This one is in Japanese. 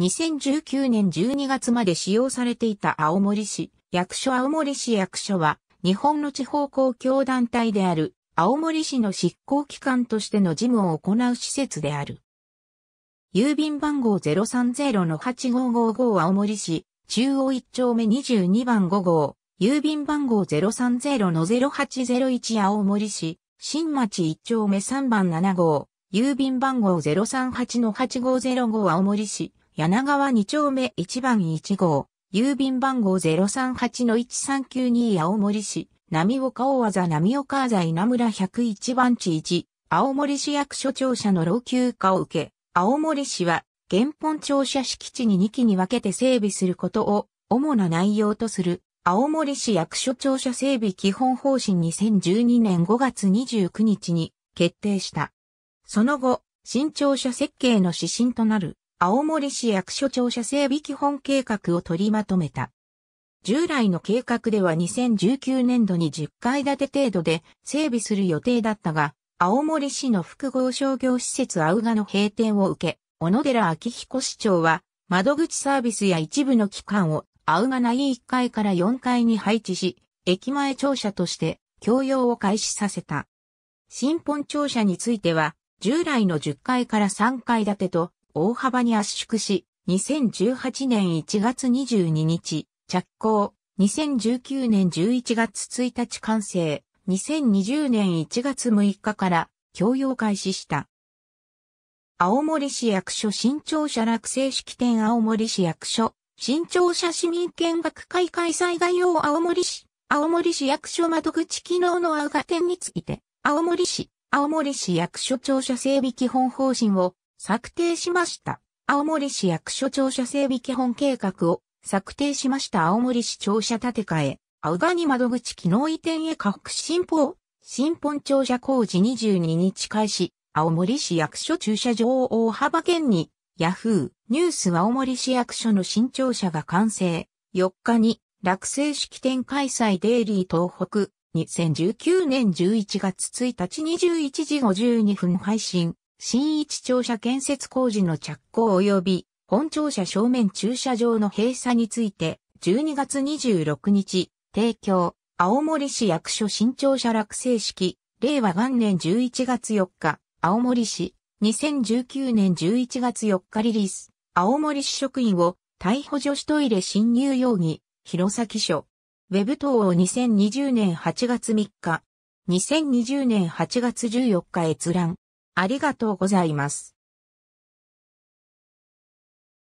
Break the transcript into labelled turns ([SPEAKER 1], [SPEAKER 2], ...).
[SPEAKER 1] 2019年12月まで使用されていた青森市役所青森市役所は日本の地方公共団体である青森市の執行機関としての事務を行う施設である。郵便番号030-8555青森市中央1丁目22番5号郵便番号030-0801青森市新町1丁目3番7号郵便番号038-8505青森市柳川2丁目1番1号、郵便番号038-1392青森市、波岡大技波岡あざ稲村101番地1、青森市役所庁舎の老朽化を受け、青森市は原本庁舎敷地に2期に分けて整備することを主な内容とする青森市役所庁舎整備基本方針2012年5月29日に決定した。その後、新庁舎設計の指針となる青森市役所庁舎整備基本計画を取りまとめた。従来の計画では2019年度に10階建て程度で整備する予定だったが、青森市の複合商業施設青賀の閉店を受け、小野寺昭彦市長は、窓口サービスや一部の機関を青賀内1階から4階に配置し、駅前庁舎として共用を開始させた。新本庁舎については、従来の10階から3階建てと大幅に圧縮し、2018年1月22日、着工、2019年11月1日完成、2020年1月6日から供用開始した。青森市役所新庁舎落成式典青森市役所新庁舎市民見学会開催概要青森市青森市役所窓口機能の青が点について青森市青森市役所庁舎整備基本方針を策定しました。青森市役所庁舎整備基本計画を策定しました青森市庁舎建て替え、青ガニ窓口機能移転へ下北新報、新本庁舎工事22日開始、青森市役所駐車場を大幅県に、ヤフーニュースは青森市役所の新庁舎が完成、4日に落成式典開催デイリー東北、2019年11月1日21時52分配信。新一庁舎建設工事の着工及び本庁舎正面駐車場の閉鎖について、12月26日、提供、青森市役所新庁舎落成式、令和元年11月4日、青森市、2019年11月4日リリース、青森市職員を逮捕女子トイレ侵入容疑、弘前署。ウェブ等を2020年8月3日、2020年8月14日閲覧。ありがとうございます。